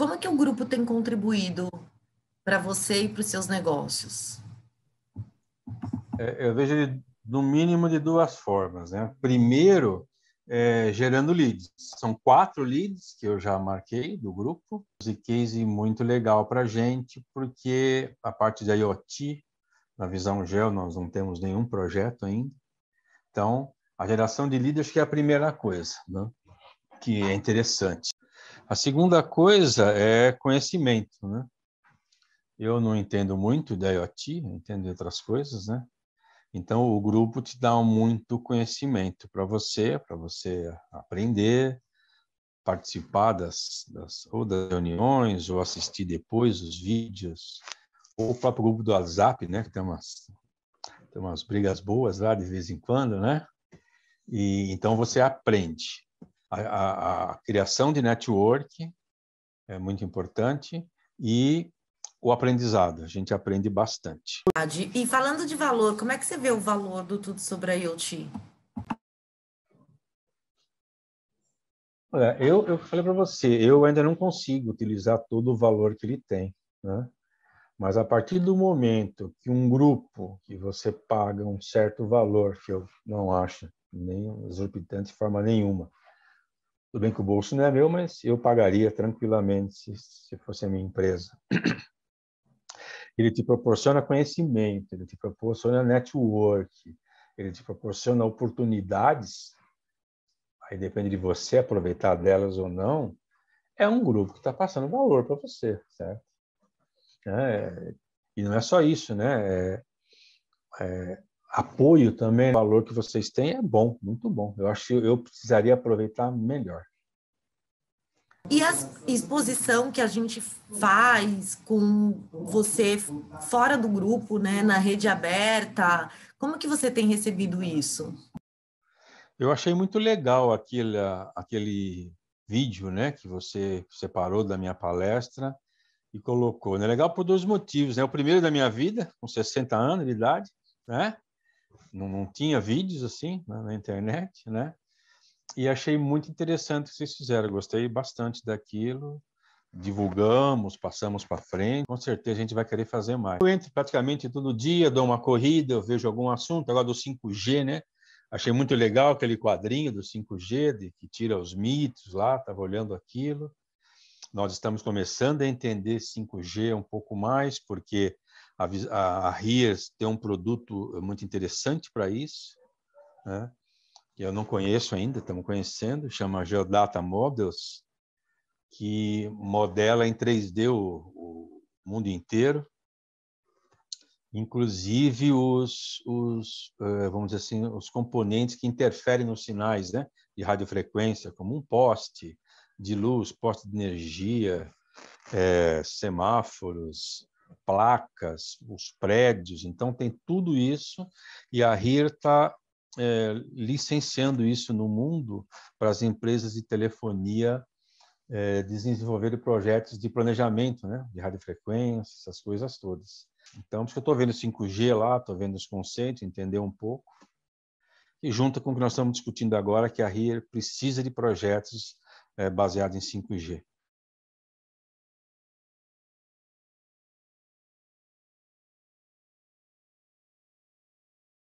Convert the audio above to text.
Como é que o grupo tem contribuído para você e para os seus negócios? É, eu vejo ele no mínimo de duas formas, né? Primeiro, é, gerando leads. São quatro leads que eu já marquei do grupo. E case muito legal para a gente, porque a parte de IoT, na visão gel, nós não temos nenhum projeto ainda. Então, a geração de leads que é a primeira coisa, né? que é interessante. A segunda coisa é conhecimento, né? Eu não entendo muito de IoT, entendo de outras coisas, né? Então o grupo te dá muito conhecimento para você, para você aprender, participar das, das, ou das reuniões ou assistir depois os vídeos, ou o próprio grupo do WhatsApp, né? Que tem umas tem umas brigas boas lá de vez em quando, né? E então você aprende a, a, criação de network é muito importante e o aprendizado. A gente aprende bastante. E falando de valor, como é que você vê o valor do Tudo sobre a IoT? Olha, eu, eu falei para você, eu ainda não consigo utilizar todo o valor que ele tem, né? Mas a partir do momento que um grupo que você paga um certo valor, que eu não acho nem exorbitante de forma nenhuma, tudo bem que o bolso não é meu, mas eu pagaria tranquilamente se, se fosse a minha empresa. Ele te proporciona conhecimento, ele te proporciona network, ele te proporciona oportunidades. Aí depende de você aproveitar delas ou não. É um grupo que está passando valor para você, certo? É, e não é só isso, né? É, é, apoio também, o valor que vocês têm é bom, muito bom. Eu acho que eu precisaria aproveitar melhor. E a exposição que a gente faz com você fora do grupo, né, na rede aberta, como que você tem recebido isso? Eu achei muito legal aquele, aquele vídeo né, que você separou da minha palestra e colocou. É legal por dois motivos. Né? O primeiro da minha vida, com 60 anos de idade, né? não, não tinha vídeos assim né, na internet, né? E achei muito interessante o que vocês fizeram, gostei bastante daquilo. Divulgamos, passamos para frente, com certeza a gente vai querer fazer mais. Eu entro praticamente todo dia, dou uma corrida, eu vejo algum assunto, agora do 5G, né? Achei muito legal aquele quadrinho do 5G, de, que tira os mitos lá, estava olhando aquilo. Nós estamos começando a entender 5G um pouco mais, porque a, a, a tem um produto eh, muito interessante para isso, né? que eu não conheço ainda, estamos conhecendo, chama Geodata Models, que modela em 3D o, o mundo inteiro, inclusive os, os, eh, vamos dizer assim, os componentes que interferem nos sinais né, de radiofrequência, como um poste de luz, poste de energia, é, semáforos, placas, os prédios, então tem tudo isso, e a RIR está é, licenciando isso no mundo para as empresas de telefonia é, desenvolverem projetos de planejamento, né? de radiofrequência, essas coisas todas. Então, porque eu estou vendo 5G lá, estou vendo os conceitos, entender um pouco, e junto com o que nós estamos discutindo agora, que a RIR precisa de projetos é, baseados em 5G.